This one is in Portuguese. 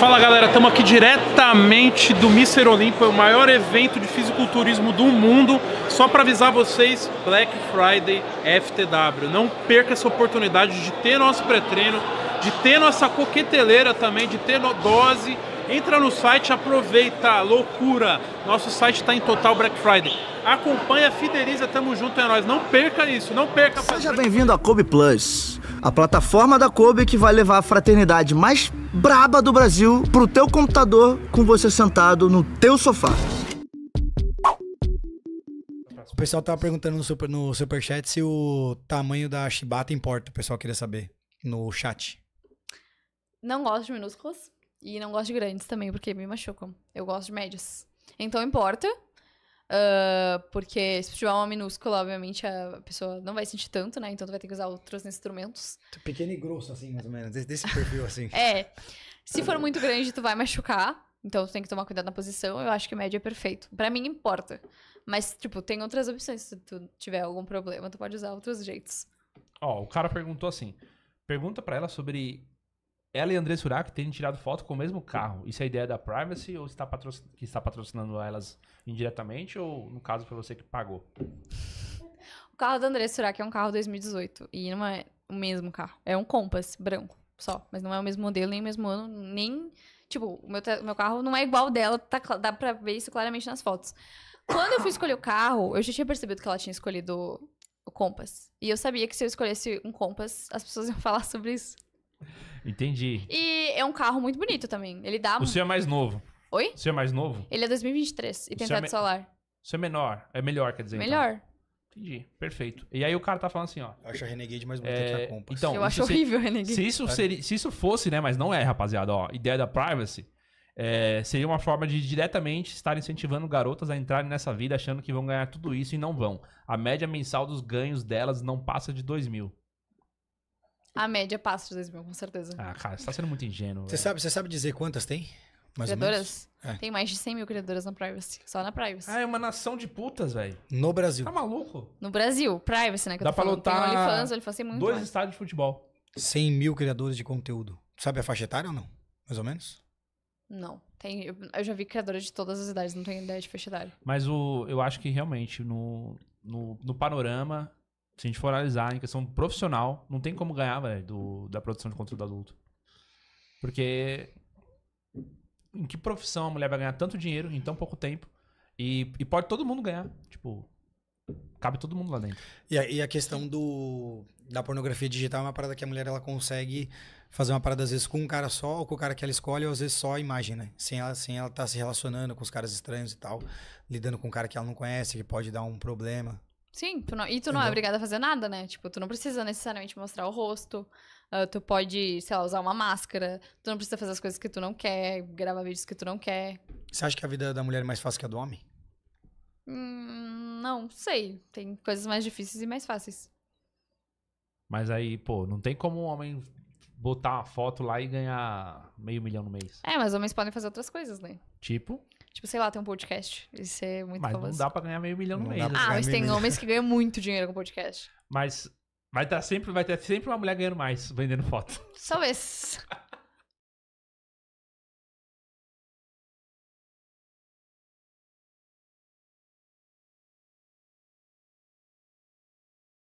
Fala galera, estamos aqui diretamente do Mister Olimpo, o maior evento de fisiculturismo do mundo. Só para avisar vocês, Black Friday FTW. Não perca essa oportunidade de ter nosso pré-treino, de ter nossa coqueteleira também, de ter dose. Entra no site, aproveita, loucura. Nosso site está em total Black Friday. Acompanha, fideliza, tamo junto, é nóis. Não perca isso, não perca. Seja bem-vindo a Kobe Plus a plataforma da Kobe que vai levar a fraternidade mais braba do Brasil pro teu computador com você sentado no teu sofá. O pessoal tava perguntando no, super, no superchat se o tamanho da chibata importa. O pessoal queria saber no chat. Não gosto de minúsculos e não gosto de grandes também, porque me machucam. Eu gosto de médias. Então importa, Uh, porque se tiver uma minúscula, obviamente a pessoa não vai sentir tanto, né? Então tu vai ter que usar outros instrumentos. Pequeno e grosso, assim, mais ou menos. Desse perfil, assim. é. Se for muito grande, tu vai machucar. Então tu tem que tomar cuidado na posição. Eu acho que médio é perfeito. Pra mim, importa. Mas, tipo, tem outras opções. Se tu tiver algum problema, tu pode usar outros jeitos. Ó, oh, o cara perguntou assim. Pergunta para ela sobre ela e André Surak têm tirado foto com o mesmo carro. Isso é a ideia da privacy ou está que está patrocinando elas indiretamente ou, no caso, foi você que pagou? O carro da André Surak é um carro 2018 e não é o mesmo carro. É um Compass branco só, mas não é o mesmo modelo, nem o mesmo ano, nem... Tipo, o meu, meu carro não é igual ao dela, tá... dá pra ver isso claramente nas fotos. Quando eu fui escolher o carro, eu já tinha percebido que ela tinha escolhido o Compass. E eu sabia que se eu escolhesse um Compass, as pessoas iam falar sobre isso. Entendi. E é um carro muito bonito também. Ele dá. O seu é mais novo. Oi? O seu é mais novo? Ele é 2023 e o tem é teto é me... solar. O seu é menor. É melhor, quer dizer. Então? Melhor. Então. Entendi, perfeito. E aí o cara tá falando assim, ó. Eu acho a Renegade mais bonita é... que a Compass. Então, eu acho horrível a Renegade. Se isso, seria, se isso fosse, né, mas não é, rapaziada, ó, ideia da privacy, é, seria uma forma de diretamente estar incentivando garotas a entrarem nessa vida achando que vão ganhar tudo isso e não vão. A média mensal dos ganhos delas não passa de 2 mil. A média passa de 2 mil, com certeza. Ah, cara, você tá sendo muito ingênuo. Você sabe, você sabe dizer quantas tem? Mais criadoras? É. Tem mais de 100 mil criadoras na privacy. Só na privacy. Ah, é uma nação de putas, velho. No Brasil. Tá maluco? No Brasil, privacy, né? Que Dá eu pra lutar. lotar tem OnlyFans, OnlyFans tem assim, muito dois mais. estádios de futebol. 100 mil criadores de conteúdo. Sabe a faixa etária ou não? Mais ou menos? Não. Tem, eu, eu já vi criadoras de todas as idades, não tenho ideia de faixa etária. Mas o, eu acho que realmente no, no, no panorama se a gente for analisar em questão profissional, não tem como ganhar, velho, do, da produção de conteúdo adulto. Porque em que profissão a mulher vai ganhar tanto dinheiro em tão pouco tempo? E, e pode todo mundo ganhar. Tipo, cabe todo mundo lá dentro. E a, e a, questão do, da pornografia digital é uma parada que a mulher ela consegue fazer uma parada às vezes com um cara só, ou com o cara que ela escolhe, ou às vezes só a imagem, né? Sem ela, sem ela estar tá se relacionando com os caras estranhos e tal, lidando com um cara que ela não conhece, que pode dar um problema. Sim, tu não, e tu não é obrigada a fazer nada, né? Tipo, tu não precisa necessariamente mostrar o rosto, uh, tu pode, sei lá, usar uma máscara, tu não precisa fazer as coisas que tu não quer, gravar vídeos que tu não quer. Você acha que a vida da mulher é mais fácil que a do homem? Hum, não sei. Tem coisas mais difíceis e mais fáceis. Mas aí, pô, não tem como um homem botar uma foto lá e ganhar meio milhão no mês. É, mas homens podem fazer outras coisas, né? Tipo? Tipo, sei lá, tem um podcast. Isso é muito Mas famoso. não dá pra ganhar meio milhão no Não mês. Né? Ah, mas tem homens que ganham muito dinheiro com podcast. Mas vai, tá sempre, vai ter sempre uma mulher ganhando mais, vendendo foto. Talvez.